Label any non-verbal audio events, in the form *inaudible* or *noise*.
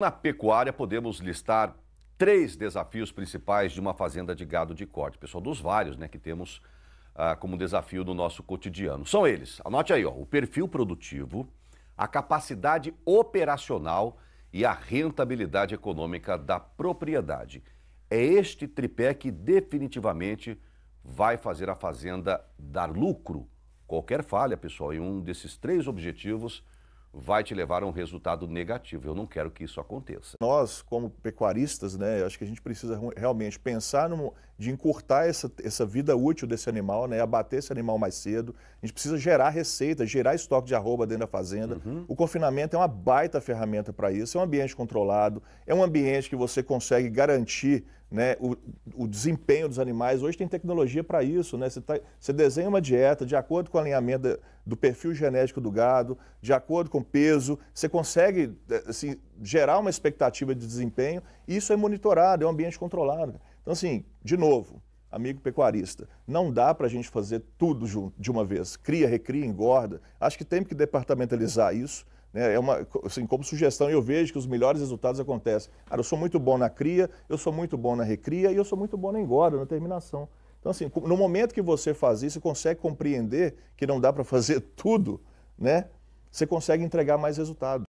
Na pecuária, podemos listar três desafios principais de uma fazenda de gado de corte. Pessoal, dos vários né, que temos ah, como desafio no nosso cotidiano. São eles, anote aí, ó, o perfil produtivo, a capacidade operacional e a rentabilidade econômica da propriedade. É este tripé que definitivamente vai fazer a fazenda dar lucro. Qualquer falha, pessoal, em um desses três objetivos vai te levar a um resultado negativo. Eu não quero que isso aconteça. Nós, como pecuaristas, né, acho que a gente precisa realmente pensar no, de encurtar essa, essa vida útil desse animal, né, abater esse animal mais cedo. A gente precisa gerar receita, gerar estoque de arroba dentro da fazenda. Uhum. O confinamento é uma baita ferramenta para isso. É um ambiente controlado, é um ambiente que você consegue garantir né? O, o, desempenho dos animais. Hoje tem tecnologia para isso. Né? Você, tá, você, desenha uma dieta de acordo com o alinhamento do perfil genético do gado, de acordo com o peso. Você consegue eh, assim, gerar uma expectativa de desempenho. e Isso é monitorado, é um ambiente controlado. Então, assim, de novo, amigo pecuarista, não dá para a gente fazer tudo de uma vez. Cria, recria, engorda. Acho que tem que departamentalizar isso. Né? É uma, assim, como sugestão, eu vejo que os melhores resultados acontecem. Cara, eu sou muito bom na cria, eu sou muito bom na recria e eu sou muito bom na engorda, na terminação. Então, assim, no momento que você faz isso, você consegue compreender que não dá para *laughs* fazer tudo, né? Você consegue entregar mais resultado.